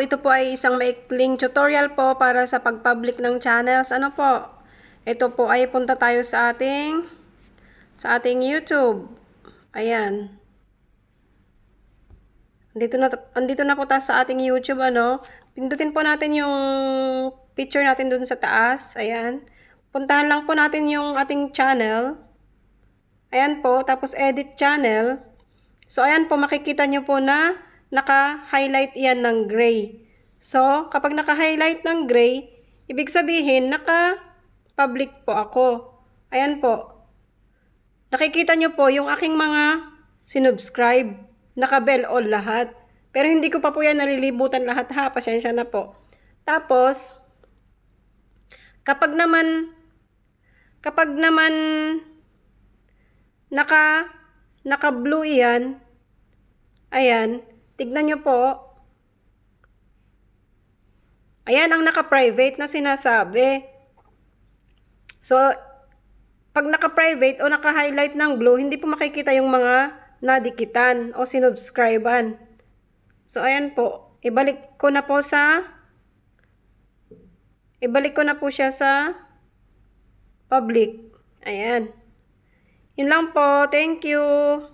ito po ay isang maikling tutorial po para sa pag-public ng channels. Ano po? Ito po ay punta tayo sa ating sa ating YouTube. Ayan. Andito na, andito na po tayo sa ating YouTube, ano. Pindutin po natin yung picture natin doon sa taas. Ayan. Puntahan lang po natin yung ating channel. Ayan po. Tapos edit channel. So, ayan po. Makikita niyo po na naka-highlight yan ng gray. So, kapag naka-highlight ng gray, ibig sabihin naka-public po ako. Ayan po. Nakikita nyo po yung aking mga sinubscribe. Naka-bell all lahat. Pero hindi ko pa po yan nalilibutan lahat ha. Pasensya na po. Tapos, kapag naman, kapag naman naka, naka-blue yan, ayan, Tignan nyo po. Ayan ang naka-private na sinasabi. So, pag naka-private o naka-highlight ng blue, hindi po makikita yung mga nadikitan o sinubscriban. So, ayan po. Ibalik ko na po sa ibalik ko na po siya sa public. Ayan. Yun lang po. Thank you.